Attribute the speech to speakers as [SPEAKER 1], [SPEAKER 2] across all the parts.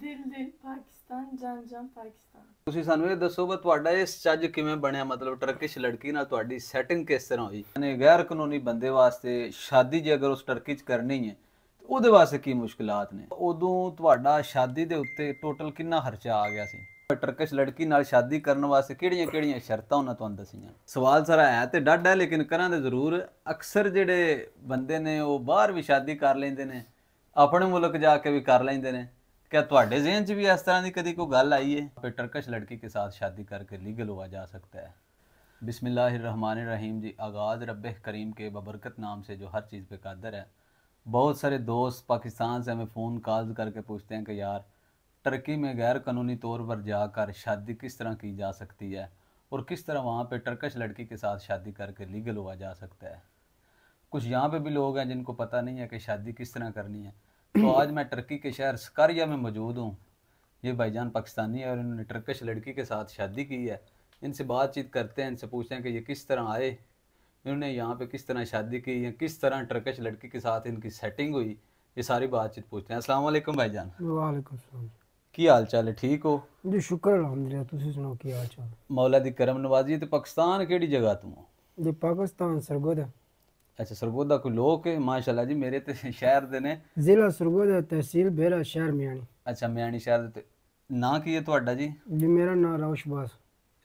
[SPEAKER 1] ਦਿਲ ਦਿਲ ਪਾਕਿਸਤਾਨ ਜਾਨ ਜਾਨ ਪਾਕਿਸਤਾਨ ਤੁਸੀਂ ਸਾਨੂੰ ਇਹ ਦੱਸੋ ਵੀ ਤੁਹਾਡਾ ਇਹ ਚੱਜ ਕਿਵੇਂ ਬਣਿਆ ਮਤਲਬ ਟਰਕਿਸ਼ ਲੜਕੀ ਨਾਲ ਤੁਹਾਡੀ ਸੈਟਿੰਗ ਕਿਸ ਤਰ੍ਹਾਂ ਹੋਈ ਨੇ ਗੈਰ ਕਾਨੂੰਨੀ ਬੰਦੇ ਵਾਸਤੇ ਸ਼ਾਦੀ ਜੇ ਅਗਰ ਉਸ ਟਰਕੀ 'ਚ ਕਰਨੀ ਹੈ ਉਹਦੇ ਵਾਸਤੇ ਕੀ ਮੁਸ਼ਕਲਾਂ ਨੇ ਉਦੋਂ ਤੁਹਾਡਾ ਸ਼ਾਦੀ ਦੇ ਉੱਤੇ ਟੋਟਲ ਕਿੰਨਾ ਖਰਚਾ ਆ ਗਿਆ ਸੀ ਟਰਕਿਸ਼ ਲੜਕੀ ਨਾਲ ਸ਼ਾਦੀ ਕਰਨ ਵਾਸਤੇ ਕਿਹੜੀਆਂ-ਕਿਹੜੀਆਂ ਸ਼ਰਤਾਂ ਉਹਨਾਂ ਤੁਹਾਨੂੰ ਦੱਸੀਆਂ ਸਵਾਲ ਸਾਰਾ ਹੈ ਤੇ ਡੱਡ ਹੈ ਲੇਕਿਨ ਕਰਾਂ ਤੇ ਜ਼ਰੂਰ ਅਕਸਰ ਜਿਹੜੇ ਬੰਦੇ ਨੇ ਉਹ ਬਾਹਰ ਵੀ ਸ਼ਾਦੀ ਕਰ ਲੈਂਦੇ ਨੇ ਆਪਣੇ ਮੁਲਕ ਜਾ ਕੇ ਵੀ ਕਰ ਲੈਂਦੇ ਨੇ क्या थोड़े जेहन च भी इस तरह की कभी कोई गल आई है पे टर्कश लड़की के साथ शादी करके लीगल हुआ जा सकता है रहीम जी आगाज़ रब करीम के बबरकत नाम से जो हर चीज़ पे कादर है बहुत सारे दोस्त पाकिस्तान से हमें फ़ोन कॉल करके पूछते हैं कि यार टर्की में गैर कानूनी तौर पर जाकर शादी किस तरह की जा सकती है और किस तरह वहाँ पे टर्कश लड़की के साथ शादी करके लीगल हुआ जा सकता है कुछ यहाँ पे भी लोग हैं जिनको पता नहीं है कि शादी किस तरह करनी है तो आज मैं टर्की के शहर स्करिया में मौजूद हूँ ये भाईजान पाकिस्तानी है और इन्होंने टर्कश लड़की के साथ शादी की है इनसे बातचीत करते हैं इनसे पूछते हैं कि ये किस तरह आए इन्होंने यहाँ पे किस तरह शादी की या किस तरह टर्कश लड़की के साथ इनकी सेटिंग हुई ये सारी बातचीत पूछते हैं अस्सलाम वालेकुम भाईजान
[SPEAKER 2] वालेकुम
[SPEAKER 1] ਕੀ ਹਾਲ ਚਾਲ ਹੈ ਠੀਕ ਹੋ
[SPEAKER 2] ਜੀ ਸ਼ੁਕਰ ਅਲਹਮਦੁਲਿਲਾ ਤੁਸੀਂ ਸੁਣਾਓ ਕੀ ਹਾਲ ਚਾਲ
[SPEAKER 1] ਮੌਲਾ ਦੀ ਕਰਮ ਨਵਾਜ਼ੀ ਤੇ ਪਾਕਿਸਤਾਨ ਕਿਹੜੀ ਜਗ੍ਹਾ ਤੋਂ
[SPEAKER 2] ਜੀ ਪਾਕਿਸਤਾਨ ਸਰਗੋਦਾ
[SPEAKER 1] अच्छा ਸਰਗੋਦਾ को ਲੋਕ ਹੈ माशाल्लाह जी मेरे तो शहर दे ने
[SPEAKER 2] जिला ਸਰਗੋਦਾ तहसील बेरा शहर ਮਿਆਣੀ
[SPEAKER 1] अच्छा मियाणी शहर दे ना की है तो जी
[SPEAKER 2] जी मेरा नाम रौश बास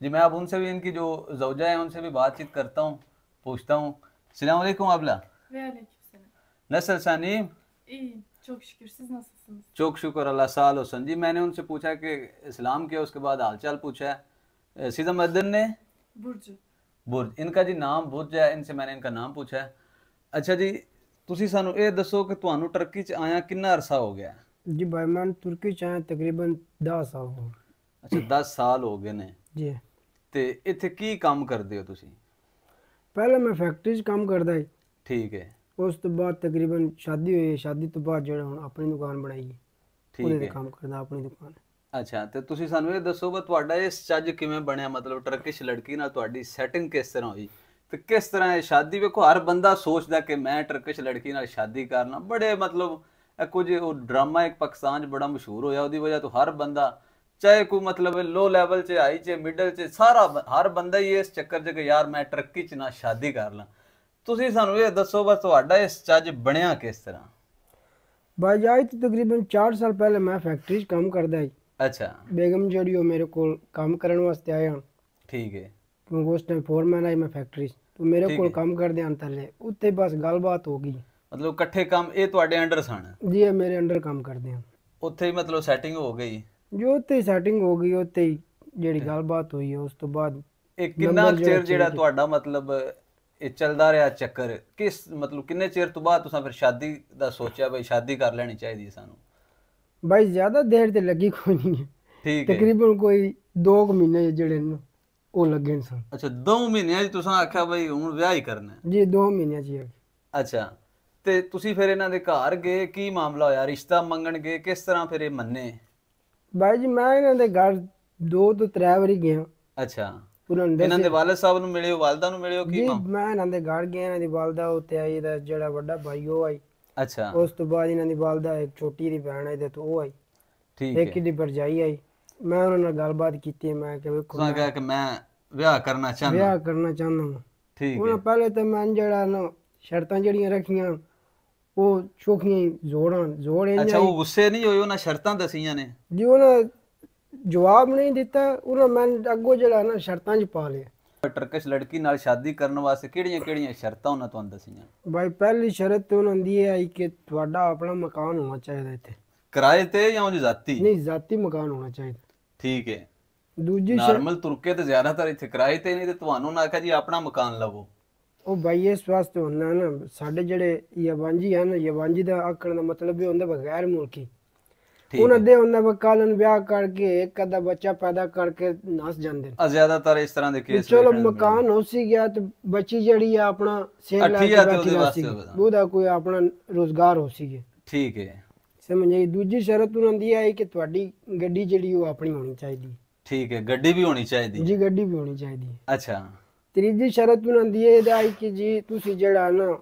[SPEAKER 1] जी मैं अब उनसे भी इनकी जो जौजा है उनसे भी बातचीत करता हूं पूछता हूं अस्सलाम सलामकुम अबला नसल सानीम çok şükür siz nasılsınız? Çok şükür Allah sağ olsun. जी मैंने उनसे पूछा कि इस्लाम किया उसके बाद हालचाल पूछा है सीधा मदन ने बुर्ज बुर्ज इनका जी नाम बुर्ज है इनसे मैंने इनका नाम पूछा है ਅੱਛਾ ਜੀ ਤੁਸੀਂ ਸਾਨੂੰ ਇਹ ਦੱਸੋ ਕਿ ਤੁਹਾਨੂੰ ਤੁਰਕੀ ਚ ਆਇਆ ਕਿੰਨਾ ਅਰਸਾ ਹੋ ਗਿਆ
[SPEAKER 2] ਜੀ ਭਾਈ ਮੈਂ ਤੁਰਕੀ ਚ ਆਇਆ ਤਕਰੀਬਨ 10 ਸਾਲ ਹੋ ਗਏ
[SPEAKER 1] ਅੱਛਾ 10 ਸਾਲ ਹੋ ਗਏ ਨੇ ਜੀ ਤੇ ਇੱਥੇ ਕੀ ਕੰਮ ਕਰਦੇ ਹੋ ਤੁਸੀਂ
[SPEAKER 2] ਪਹਿਲਾਂ ਮੈਂ ਫੈਕਟਰੀ 'ਚ ਕੰਮ ਕਰਦਾ ਸੀ ਠੀਕ ਹੈ ਉਸ ਤੋਂ ਬਾਅਦ ਤਕਰੀਬਨ ਸ਼ਾਦੀ ਹੋਈ ਸ਼ਾਦੀ ਤੋਂ ਬਾਅਦ ਜਿਹੜਾ ਹੁਣ ਆਪਣੀ ਦੁਕਾਨ ਬਣਾਈ ਹੈ ਠੀਕ ਹੈ ਕੰਮ ਕਰਦਾ ਆਪਣੀ ਦੁਕਾਨ
[SPEAKER 1] ਅੱਛਾ ਤੇ ਤੁਸੀਂ ਸਾਨੂੰ ਇਹ ਦੱਸੋ ਵੀ ਤੁਹਾਡਾ ਇਹ ਚੱਜ ਕਿਵੇਂ ਬਣਿਆ ਮਤਲਬ ਟਰਕਿਸ਼ ਲੜਕੀ ਨਾਲ ਤੁਹਾਡੀ ਸੈਟਿੰਗ ਕਿਸ ਤਰ੍ਹਾਂ ਹੋਈ ਤੇ ਕਿਸ ਤਰ੍ਹਾਂ ਇਹ ਸ਼ਾਦੀ ਵੇਖੋ ਹਰ ਬੰਦਾ ਸੋਚਦਾ ਕਿ ਮੈਂ ਟਰਕਿਸ਼ ਲੜਕੀ ਨਾਲ ਸ਼ਾਦੀ ਕਰਨਾ ਬੜੇ ਮਤਲਬ ਕੁਝ ਉਹ ਡਰਾਮਾ ਇੱਕ ਪਾਕਿਸਤਾਨ 'ਚ ਬੜਾ ਮਸ਼ਹੂਰ ਹੋਇਆ ਉਹਦੀ ਵਜ੍ਹਾ ਤੋਂ ਹਰ ਬੰਦਾ ਚਾਹੇ ਕੋਈ ਮਤਲਬ ਲੋ ਲੈਵਲ 'ਚ ਹਾਈ 'ਚ ਮਿਡਲ 'ਚ ਸਾਰਾ ਹਰ ਬੰਦਾ ਹੀ ਇਸ ਚੱਕਰ 'ਚ ਕਿ ਯਾਰ ਮੈਂ ਟਰਕੀ 'ਚ ਨਾ ਸ਼ਾਦੀ ਕਰ ਲਾਂ ਤੁਸੀਂ ਸਾਨੂੰ ਇਹ ਦੱਸੋ ਬਸ ਤੁਹਾਡਾ ਇਸ ਚੱਜ ਬਣਿਆ ਕਿਸ ਤਰ੍ਹਾਂ
[SPEAKER 2] ਬਾਈ ਜਾਈ ਤੇ ਤਕਰੀਬਨ 4 ਸਾਲ ਪਹਿਲੇ ਮੈਂ ਫੈਕਟਰੀ 'ਚ ਕੰਮ ਕਰਦਾ ਸੀ ਅੱਛਾ ਬੇਗਮ ਜਿਹੜੀ ਉਹ ਮੇਰੇ ਕੋਲ ਕੰਮ ਕਰਨ ਵਾਸਤੇ ਆਏ ਹਨ ਠੀਕ ਹੈ ਕਿਉਂਕਿ ਉਸ ਟਾਈਮ ਫੋਰਮੈਨ ਆਈ ਮੈਂ ਫੈਕਟਰੀ ਤੋਂ ਮੇਰੇ ਕੋਲ ਕੰਮ ਕਰਦੇ ਅੰਤਰਲੇ ਉੱਤੇ ਬਸ ਗੱਲਬਾਤ ਹੋ ਗਈ
[SPEAKER 1] ਮਤਲਬ ਇਕੱਠੇ ਕੰਮ ਇਹ ਤੁਹਾਡੇ ਅੰਡਰ ਸਨ
[SPEAKER 2] ਜੀ ਇਹ ਮੇਰੇ ਅੰਡਰ ਕੰਮ ਕਰਦੇ ਆਂ
[SPEAKER 1] ਉੱਥੇ ਹੀ ਮਤਲਬ ਸੈਟਿੰਗ ਹੋ ਗਈ
[SPEAKER 2] ਜੋ ਉੱਤੇ ਸੈਟਿੰਗ ਹੋ ਗਈ ਉੱਤੇ ਹੀ ਜਿਹੜੀ ਗੱਲਬਾਤ ਹੋਈ ਉਸ ਤੋਂ ਬਾਅਦ ਇਹ ਕਿੰਨਾ ਚਿਰ ਜਿਹੜਾ
[SPEAKER 1] ਤੁਹਾਡਾ ਮਤਲਬ ਇਹ ਚੱਲਦਾ ਰਿਹਾ ਚੱਕਰ ਕਿਸ ਮਤਲਬ ਕਿੰਨੇ ਚਿਰ ਤੋਂ ਬਾਅਦ ਤੁਸੀਂ ਫਿਰ ਸ਼ਾਦੀ ਦਾ ਸੋਚਿਆ ਬਈ ਸ਼ਾਦੀ ਕਰ ਲੈਣੀ ਚਾਹੀਦੀ ਸਾਨੂੰ
[SPEAKER 2] ਬਾਈ ਜ਼ਿਆਦਾ ਦੇਰ ਤੇ ਲੱਗੀ ਕੋਈ ਨਹੀਂ ਠੀਕ ਹੈ ਤਕਰੀਬਨ ਕੋਈ 2 ਮਹੀਨੇ ਜਿਹੜੇ ਨੂੰ ਉਹ ਲੱਗੇ ਨੇ ਸਰ
[SPEAKER 1] ਅੱਛਾ 2 ਮਹੀਨਿਆਂ ਜੀ ਤੁਸੀਂ ਆਖਿਆ ਬਈ ਹੁਣ ਵਿਆਹ ਹੀ ਕਰਨਾ
[SPEAKER 2] ਜੀ 2 ਮਹੀਨਿਆਂ ਜੀ
[SPEAKER 1] ਅੱਛਾ ਤੇ ਤੁਸੀਂ ਫਿਰ ਇਹਨਾਂ ਦੇ ਘਰ ਗਏ ਕੀ ਮਾਮਲਾ ਹੋਇਆ ਰਿਸ਼ਤਾ ਮੰਗਣ ਗਏ ਕਿਸ ਤਰ੍ਹਾਂ ਫਿਰ ਇਹ ਮੰਨੇ
[SPEAKER 2] ਬਾਈ ਜੀ ਮੈਂ ਇਹਨਾਂ ਦੇ ਘਰ ਦੋ ਤੋਂ ਤਰੇ ਵਾਰੀ ਗਿਆ ਅੱਛਾ ਇਹਨਾਂ ਦੇ
[SPEAKER 1] ਵਾਲਦ ਸਾਹਿਬ ਨੂੰ ਮਿਲਿਓ ਵਾਲਦਾ ਨੂੰ ਮਿਲਿਓ ਕੀ
[SPEAKER 2] ਮੈਂ ਇਹਨਾਂ ਦੇ ਘਰ ਗਿਆ ਇਹਨਾਂ ਦੀ ਵਾਲਦਾ ਉੱਤੇ ਆਈ ਦਾ ਜਿਹੜਾ ਵੱਡਾ ਭਾਈ ਉਹ ਆਈ ਅੱਛਾ ਉਸ ਤੋਂ ਬਾਅਦ ਇਹਨਾਂ ਦੀ ਵਾਲਦਾ ਇੱਕ ਛੋਟੀ ਦੀ ਭੈਣ ਹੈ ਤੇ ਉਹ ਆਈ ਠੀਕ ਹੈ ਇੱਕ ਦੀ ਭਰਜਾਈ ਆਈ ਮੈਂ ਉਹਨਾਂ ਨਾਲ ਗੱਲਬਾਤ ਕੀਤੀ ਮੈਂ ਕਿ ਵੇਖੋ ਤੁਸੀਂ ਕਿਹਾ
[SPEAKER 1] ਕਿ ਮੈਂ ਵਿਆਹ ਕਰਨਾ ਚਾਹੁੰਦਾ ਵਿਆਹ
[SPEAKER 2] ਕਰਨਾ ਚਾਹੁੰਦਾ ਠੀਕ ਹੈ ਉਹਨਾਂ ਪਹਿਲੇ ਤਾਂ ਮੈਂ ਜਿਹੜਾ ਨਾ ਸ਼ਰਤਾਂ ਜਿਹੜੀਆਂ ਰੱਖੀਆਂ ਉਹ ਚੋਖੀਆਂ ਜ਼ੋਰਾਂ ਜ਼ੋਰ ਇਹ ਅੱਛਾ ਉਹ
[SPEAKER 1] ਗੁੱਸੇ ਨਹੀਂ ਹੋਏ ਉਹਨਾਂ ਸ਼ਰਤਾਂ ਦਸੀਆਂ ਨੇ
[SPEAKER 2] ਜੀ ਉਹਨਾਂ ਜਵਾਬ ਨਹੀਂ ਦਿੱਤਾ ਉਹਨਾਂ ਮੈਂ ਅੱਗੋ ਜਿਹੜਾ ਨਾ ਸ਼ਰਤਾਂ 'ਚ ਪਾ ਲਿਆ
[SPEAKER 1] ਟਰਕਿਸ਼ ਲੜਕੀ ਨਾਲ ਸ਼ਾਦੀ ਕਰਨ ਵਾਸਤੇ ਕਿਹੜੀਆਂ-ਕਿਹੜੀਆਂ ਸ਼ਰਤਾਂ ਉਹਨਾਂ ਤੋਂ ਦਸੀਆਂ
[SPEAKER 2] ਬਾਈ ਪਹਿਲੀ ਸ਼ਰਤ ਤੇ ਉਹਨਾਂ ਦੀ ਇਹ ਆਈ ਕਿ ਤੁਹਾਡਾ ਆਪਣਾ ਮਕਾਨ ਹੋਣਾ ਚਾਹੀਦਾ ਇੱਥੇ
[SPEAKER 1] ਕਿਰਾਏ ਤੇ ਜਾਂ ਉਹ ਜ਼ਾਤੀ
[SPEAKER 2] ਨਹੀਂ ਜ਼ਾਤੀ ਮਕਾਨ ਹੋਣਾ ਚਾਹੀਦਾ ਠੀਕ ਹੈ ਦੂਜੀ ਨਾਰਮਲ
[SPEAKER 1] ਤੁਰਕੇ ਤੇ ਜ਼ਿਆਦਾਤਰ ਇੱਥੇ ਕਿਰਾਏ ਤੇ ਨਹੀਂ ਤੇ ਤੁਹਾਨੂੰ ਨਾ ਕਹਾਂ ਜੀ ਆਪਣਾ ਮਕਾਨ ਲਵੋ
[SPEAKER 2] ਉਹ ਬਾਈ ਇਸ ਵਾਸਤੇ ਹੁੰਦਾ ਨਾ ਸਾਡੇ ਜਿਹੜੇ ਯਵਾਂਜੀ ਹਨ ਯਵਾਂਜੀ ਦਾ ਆਕਣ ਦਾ ਮਤਲਬ ਇਹ ਹੁੰਦਾ ਬਗੈਰ ਮੁਲਕੀ ਉਹਨਾਂ ਦੇ ਉਹਨਾਂ ਵਕਾਲਨ ਵਿਆਹ ਕਰਕੇ ਇੱਕ ਅਦਾ ਬੱਚਾ ਪੈਦਾ ਕਰਕੇ ਨਸ ਜਾਂਦੇ
[SPEAKER 1] ਆ ਜ਼ਿਆਦਾਤਰ ਇਸ ਤਰ੍ਹਾਂ ਦੇ ਕੇਸ ਚਲੋ
[SPEAKER 2] ਮਕਾਨ ਹੋ ਸੀ ਗਿਆ ਤੇ ਬੱਚੀ ਜਿਹੜੀ ਆ ਆਪਣਾ ਸੇਲ ਲਾ ਆ ਕੇ ਤੇ ਉਹਦੇ ਬੈਠੀ ਵਾਸਤੇ ਸੀ ਉਹਦਾ ਕੋਈ ਆਪਣਾ ਰੋਜ਼ਗਾਰ ਹੋ ਸੀ ਗਿਆ ਠੀਕ ਹੈ ਸਮਝ ਆਈ ਦੂਜੀ ਸ਼ਰਤ ਉਹਨਾਂ ਦੀ ਆਈ ਕਿ ਤੁਹਾਡੀ ਗੱਡੀ ਜਿਹੜੀ ਉਹ ਆਪਣੀ ਹੋਣੀ ਚਾਹੀਦੀ
[SPEAKER 1] ਠੀਕ ਹੈ ਗੱਡੀ ਵੀ ਹੋਣੀ ਚਾਹੀਦੀ
[SPEAKER 2] ਜੀ ਗੱਡੀ ਵੀ ਹੋਣੀ ਚਾਹੀਦੀ ਅੱਛਾ ਤੀਜੀ ਸ਼ਰਤ ਉਹਨਾਂ ਦੀ ਇਹ ਆਈ ਕਿ ਜੀ ਤੁਸੀਂ ਜਿਹੜਾ ਨਾ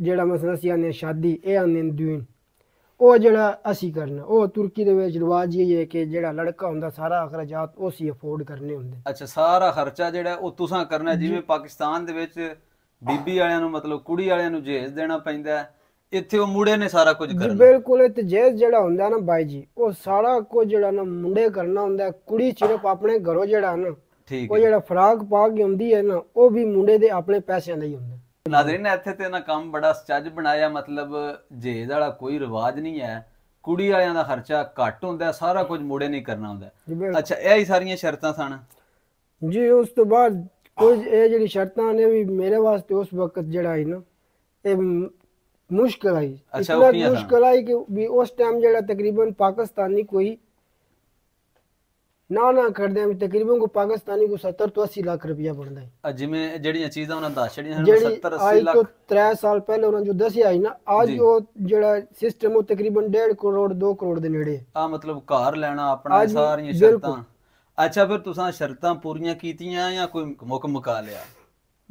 [SPEAKER 2] ਜਿਹੜਾ ਮਸਲਾ ਸੀ ਆਨੇ ਸ਼ਾਦੀ ਇਹ ਆਨੇ ਦੁਨ ਉਹ ਜਿਹੜਾ ਅਸੀਂ ਕਰਨਾ ਉਹ ਤੁਰਕੀ ਦੇ ਵਿੱਚ ਰਿਵਾਜ ਇਹ ਹੈ ਕਿ ਜਿਹੜਾ ਲੜਕਾ ਹੁੰਦਾ ਸਾਰਾ ਖਰਚਾਤ ਉਹ ਸੀ ਅਫੋਰਡ ਕਰਨੇ ਹੁੰਦੇ
[SPEAKER 1] ਅੱਛਾ ਸਾਰਾ ਖਰਚਾ ਜਿਹੜਾ ਉਹ ਤੁਸੀਂ ਕਰਨਾ ਜਿਵੇਂ ਪਾਕਿਸਤਾਨ ਦੇ ਵਿੱਚ ਬੀਬੀ ਵਾਲਿਆਂ ਨੂੰ ਮਤਲਬ ਕੁੜੀ ਵਾਲਿਆਂ ਨੂੰ ਜਹੇਜ਼ ਦੇਣਾ ਪੈਂਦਾ ਹੈ ਇੱਥੇ ਉਹ ਮੁੰਡੇ ਨੇ ਸਾਰਾ ਕੁਝ ਕਰਨਾ
[SPEAKER 2] ਬਿਲਕੁਲ ਇਹ ਤਜੇਜ਼ ਜਿਹੜਾ ਹੁੰਦਾ ਨਾ ਬਾਈ ਜੀ ਉਹ ਸਾਰਾ ਕੁਝ ਜਿਹੜਾ ਨਾ ਮੁੰਡੇ ਕਰਨਾ ਹੁੰਦਾ ਕੁੜੀ ਸਿਰਫ ਆਪਣੇ ਘਰੋਂ ਜਿਹੜਾ ਨਾ ਉਹ ਜਿਹੜਾ ਫਰਾਕ ਪਾ ਕੇ ਹੁੰਦੀ ਹੈ ਨਾ ਉਹ ਵੀ ਮੁੰਡੇ ਦੇ ਆਪਣੇ ਪੈਸਿਆਂ ਦਾ ਹੀ ਹੁੰਦਾ
[SPEAKER 1] ਨਾਜ਼ਰੀਨ ਇੱਥੇ ਤੇ ਨਾ ਕੰਮ ਬੜਾ ਸਚੱਜ ਬਣਾਇਆ ਮਤਲਬ ਜੇਜ ਵਾਲਾ ਕੋਈ ਰਿਵਾਜ ਨਹੀਂ ਹੈ ਕੁੜੀ ਵਾਲਿਆਂ ਦਾ ਖਰਚਾ ਘੱਟ ਹੁੰਦਾ ਸਾਰਾ ਕੁਝ ਮੁੰਡੇ ਨਹੀਂ ਕਰਨਾ ਹੁੰਦਾ ਅੱਛਾ ਇਹ ਹੀ ਸਾਰੀਆਂ ਸ਼ਰਤਾਂ ਸਨ
[SPEAKER 2] ਜੀ ਉਸ ਤੋਂ ਬਾਅਦ ਕੁਝ ਇਹ ਜਿਹੜੀ ਸ਼ਰਤਾਂ ਨੇ ਵੀ ਮੇਰੇ ਵਾਸਤੇ ਉਸ ਵਕਤ ਜਿਹੜਾ ਹੈ ਨਾ ਇਹ ਮੁਸ਼ਕਲ ਆਈ ਅੱਛਾ ਉਹ ਕੀ ਮੁਸ਼ਕਲ ਆਈ ਕਿ ਵੀ ਉਸ ਟਾਈਮ ਜਿਹੜਾ ਤਕਰੀਬਨ ਪਾਕਿਸਤਾਨੀ ਕੋਈ ਨਾ ਨਾ ਕਰਦੇ ਆ ਤਕਰੀਬਨ ਕੋ ਪਾਕਿਸਤਾਨੀ ਕੋ 70 ਤੋਂ 80 ਲੱਖ ਰੁਪਇਆ ਬਣਦਾ
[SPEAKER 1] ਹੈ ਜਿਵੇਂ ਜਿਹੜੀਆਂ ਚੀਜ਼ਾਂ ਉਹਨਾਂ ਦੱਸ ਛੜੀਆਂ ਹਨ 70 80 ਲੱਖ ਆਈ ਤੋਂ
[SPEAKER 2] 3 ਸਾਲ ਪਹਿਲੇ ਉਹਨਾਂ ਜੋ ਦੱਸਿਆ ਹੀ ਨਾ ਅੱਜ ਉਹ ਜਿਹੜਾ ਸਿਸਟਮ ਉਹ ਤਕਰੀਬਨ 1.5 ਕਰੋੜ 2 ਕਰੋੜ ਦੇ ਨੇੜੇ
[SPEAKER 1] ਆ ਮਤਲਬ ਘਰ ਲੈਣਾ ਆਪਣਾ ਸਾਰੀਆਂ ਸ਼ਰਤਾਂ ਅੱਛਾ ਫਿਰ ਤੁਸੀਂ ਸ਼ਰਤਾਂ ਪੂਰੀਆਂ ਕੀਤੀਆਂ ਜਾਂ ਕੋਈ ਮੁਕਮ ਮੁਕਾ ਲਿਆ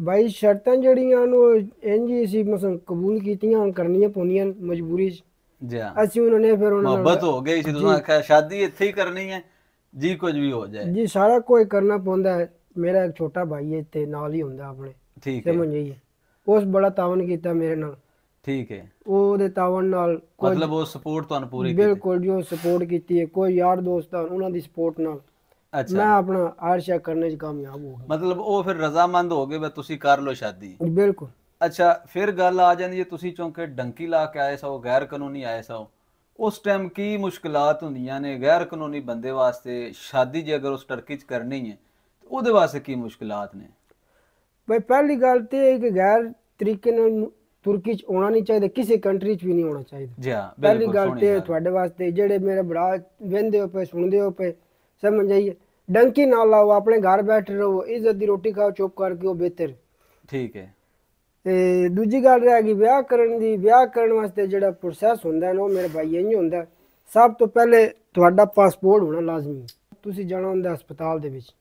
[SPEAKER 2] ਬਾਈ ਸ਼ਰਤਾਂ ਜਿਹੜੀਆਂ ਨੂੰ ਇੰਜ ਹੀ ਸੀ ਮਸਲ ਕਬੂਲ ਕੀਤੀਆਂ ਹੁਣ ਕਰਨੀਆਂ ਪਉਣੀਆਂ ਮਜਬੂਰੀ ਜੀ ਹਾਂ ਅਸੀਂ ਉਹਨਾਂ ਨੇ ਫਿਰ ਉਹਨਾਂ ਨੂੰ ਮੁਹੱਬਤ ਹੋ ਗਈ ਸੀ ਤੁਸੀਂ ਆਖਿਆ
[SPEAKER 1] ਸ਼ਾਦੀ ਇੱਥੇ ਹੀ ਕਰਨੀ ਹੈ ਜੀ ਕੁਝ ਵੀ ਹੋ ਜਾਏ ਜੀ
[SPEAKER 2] ਸਾਰਾ ਕੁਝ ਕਰਨਾ ਪਉਂਦਾ ਹੈ ਮੇਰਾ ਇੱਕ ਛੋਟਾ ਭਾਈ ਹੈ ਤੇ ਨਾਲ ਹੀ ਹੁੰਦਾ ਆਪਣੇ ਠੀਕ ਹੈ ਸਮਝ ਗਈ ਉਸ ਬੜਾ ਤਾਵਨ ਕੀਤਾ ਮੇਰੇ ਨਾਲ ਠੀਕ ਹੈ ਉਹਦੇ ਤਾਵਨ ਨਾਲ ਮਤਲਬ
[SPEAKER 1] ਉਹ ਸਪੋਰਟ ਤੁਹਾਨੂੰ ਪੂਰੀ ਕੀਤੀ
[SPEAKER 2] ਬਿਲਕੁਲ ਜੋ ਸਪੋਰਟ ਕੀਤੀ ਹੈ ਕੋਈ ਯਾਰ ਦੋਸਤ ਉਹਨਾਂ ਦੀ ਸਪੋਰਟ ਨਾਲ ਅੱਛਾ ਮੈਂ ਆਪਣਾ ਆਰਸ਼ਾ ਕਰਨ ਚ ਕਾਮਯਾਬ ਹੋ ਗਿਆ
[SPEAKER 1] ਮਤਲਬ ਉਹ ਫਿਰ ਰਜ਼ਾਮੰਦ ਹੋ ਗਏ ਵੀ ਤੁਸੀਂ ਕਰ ਲਓ ਸ਼ਾਦੀ ਬਿਲਕੁਲ ਅੱਛਾ ਫਿਰ ਗੱਲ ਆ ਜਾਂਦੀ ਜੇ ਤੁਸੀਂ ਚੌਂਕੇ ਡੰਕੀ ਲਾ ਕੇ ਆਏ ਸੋ ਗੈਰ ਕਾਨੂੰਨੀ ਆਏ ਸੋ ਉਸ ਟਾਈਮ ਕੀ ਮੁਸ਼ਕਲਾਂ ਹੁੰਦੀਆਂ ਨੇ ਗੈਰ ਕਾਨੂੰਨੀ ਬੰਦੇ ਵਾਸਤੇ ਸ਼ਾਦੀ ਜੇ ਅਗਰ ਉਸ ਟਰਕੀ ਚ ਕਰਨੀ ਹੈ ਉਹਦੇ ਵਾਸਤੇ ਕੀ ਮੁਸ਼ਕਲਾਂ ਨੇ
[SPEAKER 2] ਬਈ ਪਹਿਲੀ ਗੱਲ ਤੇ ਇਹ ਕਿ ਗੈਰ ਤਰੀਕੇ ਨਾਲ ਤੁਰਕੀ ਚ ਆਉਣਾ ਨਹੀਂ ਚਾਹੀਦਾ ਕਿਸੇ ਕੰਟਰੀ ਚ ਵੀ ਨਹੀਂ ਆਉਣਾ ਚਾਹੀਦਾ
[SPEAKER 1] ਜੀ ਹਾਂ ਪਹਿਲੀ ਗੱਲ ਤੇ
[SPEAKER 2] ਤੁਹਾਡੇ ਵਾਸਤੇ ਜਿਹੜੇ ਮੇਰੇ ਬੜਾ ਵਹਿੰਦੇ ਹੋ ਪਏ ਸੁਣਦੇ ਹੋ ਪਏ ਸਮਝ आइए ਡੰਕੀ ना लाओ ਆਪਣੇ ਘਰ ਬੈਠ ਰਹੋ ਇੱਜ਼ਤ ਦੀ ਰੋਟੀ ਖਾਓ ਚੁੱਪ ਕਰਕੇ ਉਹ ਬਿਹਤਰ ਠੀਕ ਹੈ ਤੇ ਦੂਜੀ ਗੱਲ ਰਹਿ ਗਈ ਵਿਆਹ ਕਰਨ ਦੀ ਵਿਆਹ ਕਰਨ ਵਾਸਤੇ ਜਿਹੜਾ ਪ੍ਰੋਸੈਸ ਹੁੰਦਾ ਨਾ ਉਹ ਮੇਰੇ ਭਾਈ ਇੰਜ ਹੁੰਦਾ ਸਭ ਤੋਂ ਪਹਿਲੇ ਤੁਹਾਡਾ ਪਾਸਪੋਰਟ ਹੋਣਾ ਲਾਜ਼ਮੀ ਤੁਸੀਂ ਜਾਣਾ ਹੁੰਦਾ ਹਸਪਤਾਲ ਦੇ ਵਿੱਚ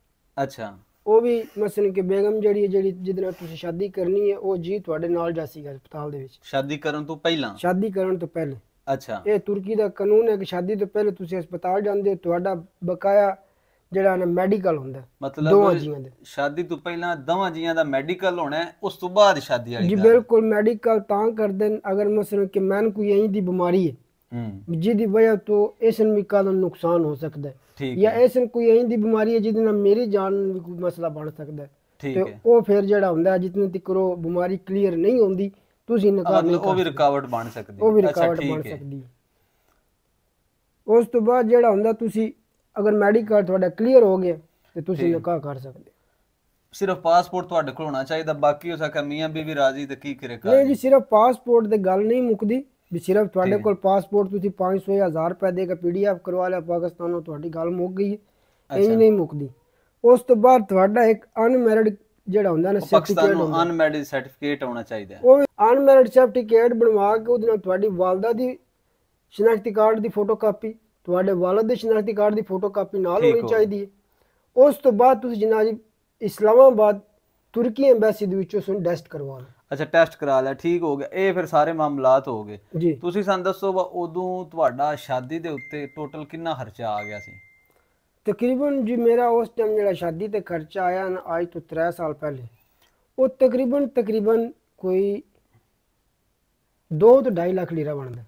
[SPEAKER 2] ਅੱਛਾ ਉਹ ਵੀ ਮਸਲ ਕਿ ਬੇਗਮ ਜਿਹੜੀ ਜਿਹੜੀ ਜਿਹਦੇ ਨਾਲ ਤੁਸੀਂ ਸ਼ਾਦੀ ਕਰਨੀ ਹੈ ਉਹ ਜੀ ਤੁਹਾਡੇ ਨਾਲ ਜਾਸੀਗਾ ਹਸਪਤਾਲ ਦੇ
[SPEAKER 1] ਵਿੱਚ ਸ਼ਾਦੀ ਕਰਨ ਤੋਂ ਪਹਿਲਾਂ ਸ਼ਾਦੀ ਕਰਨ ਤੋਂ ਪਹਿਲੇ ਅੱਛਾ
[SPEAKER 2] ਇਹ ਤੁਰਕੀ ਦਾ ਕਾਨੂੰਨ ਹੈ ਕਿ ਸ਼ਾਦੀ ਤੋਂ ਪਹਿਲੇ ਤੁਸੀਂ ਹਸਪਤਾਲ ਜਾਂਦੇ ਹੋ ਤੁਹਾਡਾ ਬਕਾਇਆ ਜਿਹੜਾ ਨਾ ਮੈਡੀਕਲ ਹੁੰਦਾ ਮਤਲਬ ਦੋਵਾਂ ਜੀਆਂ
[SPEAKER 1] ਦੇ ਸ਼ਾਦੀ ਤੋਂ ਪਹਿਲਾਂ ਦੋਵਾਂ ਜੀਆਂ ਦਾ ਮੈਡੀਕਲ ਹੋਣਾ ਹੈ ਉਸ ਤੋਂ ਬਾਅਦ ਸ਼ਾਦੀ ਵਾਲੀ ਜੀ ਬਿਲਕੁਲ
[SPEAKER 2] ਮੈਡੀਕਲ ਤਾਂ ਕਰਦੇ ਨੇ ਅਗਰ ਮਸਲ ਕਿ ਮੈਨ ਕੋਈ ਐਂ ਦੀ ਬਿਮਾਰੀ ਹੈ ਹੂੰ ਜਿਹਦੀ ਵਜ੍ਹਾ ਤੋਂ ਇਸ ਨੂੰ ਕਾਨੂੰਨ ਨੁਕਸਾਨ ਹੋ ਸਕਦਾ ਹੈ ਜਾਂ ਇਸ ਨੂੰ ਕੋਈ ਐਂ ਦੀ ਬਿਮਾਰੀ ਹੈ ਜਿਹਦੇ ਨਾਲ ਮੇਰੀ ਜਾਨ ਨੂੰ ਵੀ ਕੋਈ ਮਸਲਾ ਬਣ ਸਕਦਾ ਹੈ ਤੇ ਉਹ ਫਿਰ ਜਿਹੜਾ ਹੁੰਦਾ ਜਿੰਨੇ ਤੱਕ ਉਹ ਬਿਮਾਰੀ ਕਲੀਅਰ ਨਹੀਂ ਹੁੰਦੀ ਤੁਸੀਂ ਨਕਾਰ ਨਹੀਂ ਉਹ ਵੀ
[SPEAKER 1] ਰਿਕਵਰਡ ਬਣ ਸਕਦੀ ਉਹ ਵੀ ਰੁਕਾਵਟ ਬਣ ਸਕਦੀ
[SPEAKER 2] ਉਸ ਤੋਂ ਬਾਅਦ ਜਿਹੜਾ ਹੁੰਦਾ ਤੁਸੀਂ ਅਗਰ ਮੈਡੀਕਲ ਤੁਹਾਡਾ ਕਲੀਅਰ ਹੋ ਗਿਆ ਤੇ ਤੁਸੀਂ ਨਿਕਾਹ ਕਰ ਸਕਦੇ
[SPEAKER 1] ਸਿਰਫ ਪਾਸਪੋਰਟ ਤੁਹਾਡੇ ਕੋਲ ਹੋਣਾ ਚਾਹੀਦਾ ਬਾਕੀ ਉਸਾ ਕਮੀਆਂ ਵੀ ਵੀ ਰਾਜ਼ੀ ਤੇ ਕੀ ਕਰੇ ਕਰ ਨਹੀਂ ਜੀ ਸਿਰਫ
[SPEAKER 2] ਪਾਸਪੋਰਟ ਦੇ ਗੱਲ ਨਹੀਂ ਮੁੱਕਦੀ ਵੀ ਸਿਰਫ ਤੁਹਾਡੇ ਕੋਲ ਪਾਸਪੋਰਟ ਤੁਸੀਂ 500 ਜਾਂ 1000 ਰੁਪਏ ਦੇ ਕੇ ਪੀਡੀਐਫ ਕਰਵਾ ਲਿਆ ਪਾਕਿਸਤਾਨੋਂ ਤੁਹਾਡੀ ਗੱਲ ਮੁੱਕ ਗਈ ਹੈ ਇਹ ਨਹੀਂ ਮੁੱਕਦੀ ਉਸ ਤੋਂ ਬਾਅਦ ਤੁਹਾਡਾ ਇੱਕ ਅਨਮੈਰਿਡ ਜਿਹੜਾ ਹੁੰਦਾ ਨਾ ਪਾਕਿਸਤਾਨ ਨੂੰ
[SPEAKER 1] ਅਨਮੈਰਿਡ ਸਰਟੀਫਿਕੇਟ ਆਉਣਾ ਚਾਹੀਦਾ
[SPEAKER 2] ਉਹ ਅਨਮੈਰਿਡ ਸਰਟੀਫਿਕੇਟ ਬਣਵਾ ਕੇ ਉਹਦੇ ਨਾਲ ਤੁਹਾਡੀ ਵਾਲਦਾ ਦੀ ਸ਼ਨਾਖਤੀ ਕਾਰਡ ਦੀ ਫੋਟੋਕਾਪੀ ਤੁਹਾਡੇ ਵਾਲਦ ਦੇ ਸ਼ਨਾਖਤੀ ਕਾਰਡ ਦੀ ਫੋਟੋਕਾਪੀ ਨਾਲ ਹੋਣੀ ਚਾਹੀਦੀ ਹੈ ਉਸ ਤੋਂ ਬਾਅਦ ਤੁਸੀਂ ਜਨਾਬ ਇਸਲਾਮਾਬਾਦ ਤੁਰਕੀ ਐਮਬੈਸੀ ਦੇ ਵਿੱਚੋਂ ਸੁਣ ਟੈਸਟ ਕਰਵਾ ਲਓ
[SPEAKER 1] ਅੱਛਾ ਟੈਸਟ ਕਰਾ ਲਿਆ ਠੀਕ ਹੋ ਗਿਆ ਇਹ ਫਿਰ ਸਾਰੇ ਮਾਮਲਾਤ ਹੋ ਗਏ ਤੁਸੀਂ ਸਾਨੂੰ ਦੱਸੋ ਉਦੋਂ ਤੁਹਾਡਾ ਸ਼ਾਦੀ ਦੇ ਉੱਤੇ ਟੋਟਲ ਕਿੰਨਾ ਖਰਚਾ ਆ ਗਿਆ ਸੀ
[SPEAKER 2] ਤਕਰੀਬਨ ਜੀ ਮੇਰਾ ਉਸ ਟਾਈਮ ਜਿਹੜਾ ਸ਼ਾਦੀ ਤੇ ਖਰਚਾ ਆਇਆ ਨਾ ਅੱਜ ਤੋਂ 3 ਸਾਲ ਪਹਿਲੇ ਉਹ ਤਕਰੀਬਨ ਤਕਰੀਬਨ ਕੋਈ 2 ਤੋਂ 2.5 ਲੱਖ ਲੀਰਾ ਬਣਦਾ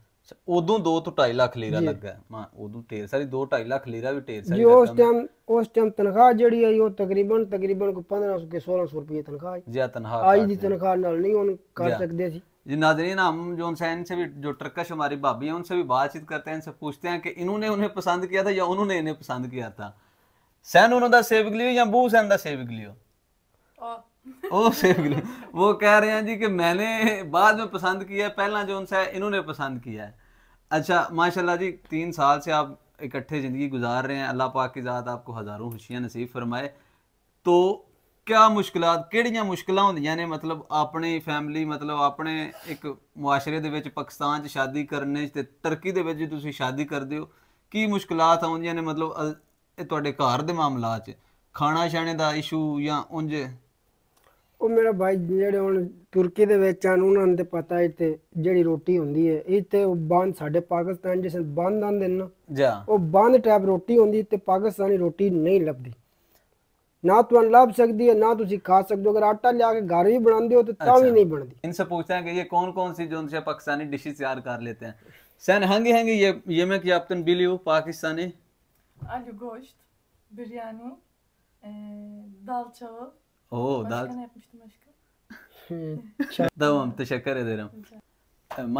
[SPEAKER 1] ਉਦੋਂ 2 ਤੋਂ 2.5 ਲੱਖ ਲੀਰਾ ਲੱਗਾ ਮਾ ਉਦੋਂ ਢੇਰ ਸਾਰੀ 2 2.5 ਲੱਖ ਲੀਰਾ ਵੀ ਢੇਰ ਸਾਰੀ ਜੀ ਉਸ ਟਾਈਮ
[SPEAKER 2] ਉਸ ਟਾਈਮ ਤਨਖਾਹ ਜਿਹੜੀ ਆਈ ਉਹ ਤਕਰੀਬਨ ਤਕਰੀਬਨ ਕੋ 1500 ਕੇ 1600 ਰੁਪਏ ਤਨਖਾਹ ਆਈ
[SPEAKER 1] ਜਿਆ ਤਨਖਾਹ ਅੱਜ ਦੀ
[SPEAKER 2] ਤਨਖਾਹ ਨਾਲ ਨਹੀਂ ਹੁਣ ਕਰ ਸਕਦੇ ਸੀ
[SPEAKER 1] जी नाजरीन हम जो उनसे इनसे भी जो टर्कश हमारी भाभी हैं उनसे भी बातचीत करते हैं इनसे पूछते हैं कि इन्होंने उन्हें पसंद किया था या उन्होंने इन्हें पसंद किया था सैन उन्होंने सेवक लियो या बू सैन का सेवक लियो ਉਹ ਸੇਵ ਗਲੀ ਉਹ ਕਹਿ ਰਹੇ ਹਨ ਜੀ ਕਿ ਮੈਨੇ ਬਾਅਦ ਵਿੱਚ ਪਸੰਦ किया ਪਹਿਲਾਂ जो उनसे इन्होंने पसंद किया है अच्छा माशाल्लाह जी तीन साल से आप इकट्ठे ज़िंदगी गुजार रहे हैं अल्लाह पाक की ज़ात आपको हज़ारों खुशियाँ नसीब फरमाए तो ਕਿਆ ਮੁਸ਼ਕਲਾਂ ਕਿਹੜੀਆਂ ਮੁਸ਼ਕਲਾਂ ਹੁੰਦੀਆਂ ਨੇ ਮਤਲਬ ਆਪਣੀ ਫੈਮਿਲੀ ਮਤਲਬ ਆਪਣੇ ਇੱਕ ਮੁਆਸ਼ਰੇ ਦੇ ਵਿੱਚ ਪਾਕਿਸਤਾਨ 'ਚ ਸ਼ਾਦੀ ਕਰਨੇ ਤੇ ਤੁਰਕੀ ਦੇ ਵਿੱਚ ਜੇ ਤੁਸੀਂ ਸ਼ਾਦੀ ਕਰਦੇ ਹੋ ਕੀ ਮੁਸ਼ਕਲਾਂ ਆਉਂਦੀਆਂ ਨੇ ਮਤਲਬ ਇਹ ਤੁਹਾਡੇ ਘਰ ਦੇ ਮਾਮਲਾ 'ਚ ਖਾਣਾ ਛਾਣੇ ਦਾ ਇਸ਼ੂ ਜਾਂ ਉਂਝ
[SPEAKER 2] ਉਹ ਮੇਰਾ ਭਾਈ ਜਿਹੜੇ ਹੁਣ ਤੁਰਕੀ ਦੇ ਵਿੱਚ ਆਨ ਉਹਨਾਂ ਨੂੰ ਤੇ ਪਤਾ ਹੈ ਤੇ ਜਿਹੜੀ ਰੋਟੀ ਹੁੰਦੀ ਹੈ ਇਹ ਤੇ ਉਹ ਬੰਦ ਸਾਡੇ ਪਾਕਿਸਤਾਨ ਜਿਸ ਬੰਦ ਆਂਦੇ ਨਾ ਜਾ ਉਹ ਬੰਦ ਟਾਈਪ ਰੋਟੀ ਹੁੰਦੀ ਤੇ ਪਾਕਿਸਤਾਨੀ ਰੋਟੀ ਨਹੀਂ ਲੱਭਦੀ ना तो लाभ सकती है ना तुम खा सकते हो अगर आटा लिया घर भी बना दो तो अच्छा। भी नहीं बनती
[SPEAKER 1] इनसे पूछते हैं कि ये कौन कौन सी जो पाकिस्तानी डिशेज तैयार कर लेते हैं सैन हंगे हाँ हंगे हाँ ये ये मैं क्या अपन बिल यू पाकिस्तानी
[SPEAKER 2] आलू गोश्त बिरयानी दाल चावल
[SPEAKER 1] ओह दाल तमाम हम्म, अच्छा। तशक्कर तो दे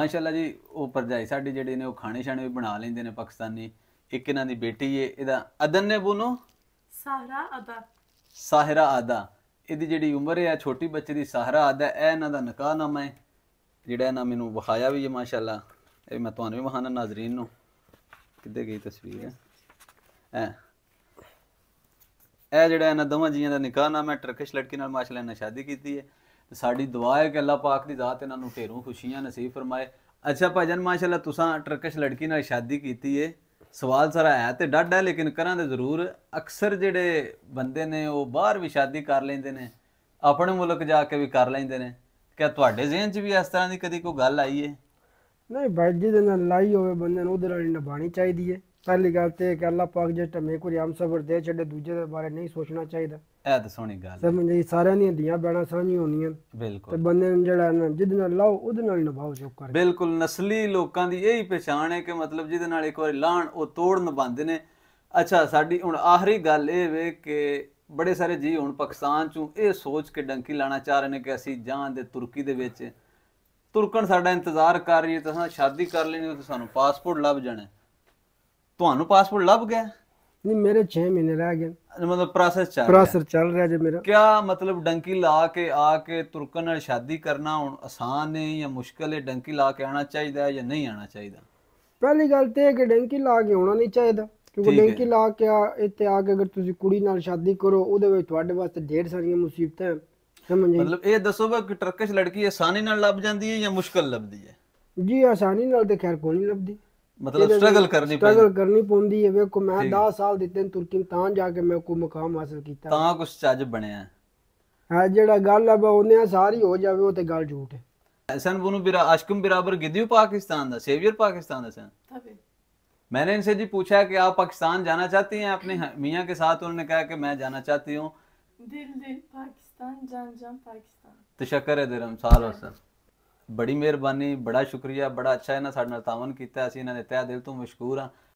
[SPEAKER 1] अच्छा। जी ऊपर जाई साडी जेडी ने खाने शाने भी बना लेंदे पाकिस्तानी एक इना दी बेटी है अदन ने बोनो ਸਾਹਰਾ ਆਦਾ ਇਹਦੀ ਜਿਹੜੀ ਉਮਰ ਹੈ ਛੋਟੀ ਬੱਚੇ ਦੀ ਸਾਹਰਾ ਆਦਾ ਇਹ ਇਹਨਾਂ ਦਾ ਨਾਮ ਹੈ ਜਿਹੜਾ ਇਹਨਾਂ ਮੈਨੂੰ ਵਿਖਾਇਆ ਵੀ ਹੈ ਮਾਸ਼ਾਅੱਲਾ ਇਹ ਮੈਂ ਤੁਹਾਨੂੰ ਵੀ ਵਿਖਾਣਾ ਨਾਜ਼ਰੀਨ ਨੂੰ ਕਿੱਦੇ ਗਈ ਤਸਵੀਰ ਹੈ ਇਹ ਜਿਹੜਾ ਇਹਨਾਂ ਦੋਵਾਂ ਜੀਆਂ ਦਾ ਨਿਕਾਹ ਨਾਮ ਹੈ ਟਰਕਿਸ਼ ਲੜਕੀ ਨਾਲ ਮਾਸ਼ਾਅੱਲਾ ਇਹਨਾਂ ਸ਼ਾਦੀ ਕੀਤੀ ਹੈ ਤੇ ਸਾਡੀ ਦੁਆ ਹੈ ਕਿ ਅੱਲਾਹ ਪਾਕ ਦੀ ਜ਼ਾਤ ਇਹਨਾਂ ਨੂੰ ਢੇਰੋਂ ਖੁਸ਼ੀਆਂ ਨਸੀਬ ਫਰਮਾਏ ਅੱਛਾ ਭਾਜਨ ਮਾਸ਼ਾਅੱਲਾ ਤੁਸੀਂ ਟਰਕਿਸ਼ ਲੜਕੀ ਨਾਲ ਸ਼ਾਦੀ ਕੀਤੀ ਹੈ ਸਵਾਲ ਸਾਰਾ ਹੈ ਤੇ ਡੱਡ ਹੈ ਲੇਕਿਨ ਕਰਾਂ ਦੇ ਜ਼ਰੂਰ ਅਕਸਰ ਜਿਹੜੇ ਬੰਦੇ ਨੇ ਉਹ ਬਾਹਰ ਵੀ ਸ਼ਾਦੀ ਕਰ ਲੈਂਦੇ ਨੇ ਆਪਣੇ ਮੁਲਕ ਜਾ ਕੇ ਵੀ ਕਰ ਲੈਂਦੇ ਨੇ ਕਿ ਤੁਹਾਡੇ ਜ਼ਿਹਨ 'ਚ ਵੀ ਇਸ ਤਰ੍ਹਾਂ ਦੀ ਕਦੀ ਕੋਈ ਗੱਲ ਆਈ ਹੈ
[SPEAKER 2] ਨਹੀਂ ਬਾਈ ਜੀ ਦੇ ਨਾਲ ਲਾਈ ਹੋਵੇ ਬੰਦੇ ਨੂੰ ਉਧਰ ਵਾਲੀ ਨਿਭਾਣੀ ਚਾਹੀਦੀ ਹੈ ਪਹਿਲੀ ਗੱਲ ਤੇ ਕਿ ਅੱਲਾਹ ਪਾਕ ਜੇ ਟਮੇ ਕੋਈ ਆਮ ਸਬਰ ਦੇ ਛੱਡੇ ਦੂਜੇ ਦੇ ਬਾਰੇ ਨਹੀਂ ਸੋਚਣਾ ਚਾਹੀਦਾ
[SPEAKER 1] ਇਹ ਤਾਂ ਸੋਹਣੀ ਗੱਲ
[SPEAKER 2] ਸਮਝੀ ਸਾਰਿਆਂ ਦੀਆਂ ਦੀਆਂ ਬੈਣਾ ਸਾਂਝੀ ਹੋਣੀਆਂ ਬਿਲਕੁਲ ਤੇ ਬੰਦੇ ਨੂੰ ਜਿਹੜਾ ਨਾ ਜਿਹਦੇ ਨਾਲ ਲਾਓ ਉਹਦੇ ਨਾਲ ਹੀ ਨਿਭਾਓ ਜੋ
[SPEAKER 1] ਕਰੇ ਬਿਲਕੁਲ ਨਸਲੀ ਲੋਕਾਂ ਦੀ ਇਹੀ ਪਛਾਣ ਹੈ ਕਿ ਮਤਲਬ ਜਿਹਦੇ ਨਾਲ ਇੱਕ ਵਾਰੀ ਲਾਣ ਉਹ ਤੋੜ ਨਿਭਾਉਂਦੇ ਨੇ ਅੱਛਾ ਸਾਡੀ ਹੁਣ ਆਖਰੀ ਗੱਲ ਇਹ ਵੇ ਕਿ ਬੜੇ ਸਾਰੇ ਜੀ ਹੁਣ ਪਾਕਿਸਤਾਨ ਚੋਂ ਇਹ ਸੋਚ ਕੇ ਡੰਕੀ ਲਾਣਾ ਚਾਹ ਰਹੇ ਨੇ ਕਿ ਅਸੀਂ ਜਾਂ ਦੇ ਤੁਰਕੀ ਦੇ ਵਿੱਚ ਤੁਰਕਣ ਸਾਡਾ ਇੰਤਜ਼ਾਰ ਕਰ ਰਹੀ ਹੈ ਤਾਂ ਸ਼ਾਦੀ ਕਰ ਲੈਣੀ ਤੇ ਸਾਨੂੰ ਪਾਸਪੋਰਟ ਲੱਭ ਜਾਣਾ ਤੁਹਾਨੂੰ ਪਾਸਪੋਰਟ ਲੱਭ ਗਿਆ
[SPEAKER 2] ਨਹੀਂ ਮੇਰੇ 6 ਮਹੀਨੇ ਰਹਿ ਗਏ
[SPEAKER 1] ਮਤਲਬ ਪ੍ਰੋਸੈਸ ਚੱਲ ਰਿਹਾ ਪ੍ਰੋਸੈਸ
[SPEAKER 2] ਚੱਲ ਰਿਹਾ ਜੇ ਮੇਰਾ
[SPEAKER 1] ਕੀ ਮਤਲਬ ਡੰਕੀ ਲਾ ਕੇ ਆ ਕੇ ਤੁਰਕਨ ਨਾਲ ਸ਼ਾਦੀ ਕਰਨਾ ਹੁਣ ਆਸਾਨ ਨੇ ਜਾਂ ਮੁਸ਼ਕਲ ਹੈ ਡੰਕੀ ਲਾ ਕੇ ਆਣਾ ਚਾਹੀਦਾ ਹੈ ਜਾਂ ਨਹੀਂ ਆਣਾ ਚਾਹੀਦਾ
[SPEAKER 2] ਪਹਿਲੀ ਗੱਲ ਤੇ ਹੈ ਕਿ ਡੰਕੀ ਲਾ ਕੇ ਆਉਣਾ ਨਹੀਂ ਚਾਹੀਦਾ ਕਿਉਂਕਿ ਡੰਕੀ ਲਾ ਕੇ ਇੱਥੇ ਆ ਕੇ ਅਗਰ ਤੁਸੀਂ ਕੁੜੀ ਨਾਲ ਸ਼ਾਦੀ ਕਰੋ ਉਹਦੇ ਵਿੱਚ ਤੁਹਾਡੇ ਵਾਸਤੇ ਢੇਰ ਸਾਰੀਆਂ ਮੁਸੀਬਤਾਂ ਸਮਝ ਮਤਲਬ
[SPEAKER 1] ਇਹ ਦੱਸੋ ਕਿ ਟਰਕਿਸ਼ ਲੜਕੀ ਆਸਾਨੀ ਨਾਲ ਲੱਭ ਜਾਂਦੀ ਹੈ ਜਾਂ ਮੁਸ਼ਕਲ ਲੱਭਦੀ ਹੈ
[SPEAKER 2] ਜੀ ਆਸਾਨੀ ਨਾਲ ਤੇ ਖੈਰ ਕੋਈ ਨਹੀਂ ਲੱਭਦੀ
[SPEAKER 1] मतलब स्ट्रगल करनी स्ट्रगल
[SPEAKER 2] करनी पौंदी है ਵੇਖੋ ਮੈਂ 10 ਸਾਲ ਦਿੱਤੇ ਤੁਰਕੀ ਤਾਂ ਜਾ ਕੇ ਮੈਂ ਕੋ ਮਕਾਮ ਹਾਸਲ ਕੀਤਾ
[SPEAKER 1] ਤਾਂ ਕੁਝ ਚੱਜ ਬਣਿਆ
[SPEAKER 2] ਹਾਂ ਜਿਹੜਾ ਗੱਲ ਆ ਬਹੁਨੇ ਸਾਰੀ ਹੋ ਜਾਵੇ ਉਹ ਤੇ ਗੱਲ ਝੂਠ ਹੈ
[SPEAKER 1] हसन बुनु बिरा अशकम बिराबर गिदियो पाकिस्तान था सेवियर पाकिस्तान हसन मैंने इनसे जी पूछा है कि आप पाकिस्तान जाना चाहती हैं अपने मियाँ के साथ उन्होंने कहा कि मैं जाना चाहती हूँ दिल दिल पाकिस्तान जान जान पाकिस्तान तशक्कर है दिरम साल हसन ਬੜੀ ਮਿਹਰਬਾਨੀ ਬੜਾ ਸ਼ੁਕਰੀਆ ਬੜਾ ਅੱਛਾ ਇਹਨਾਂ ਸਾਡੇ ਨਾਲ ਤਾਵਨ ਕੀਤਾ ਅਸੀਂ ਇਹਨਾਂ ਦੇ ਤਹਿ ਦਿਲ ਤੋਂ ਮਸ਼ਕੂਰ ਆ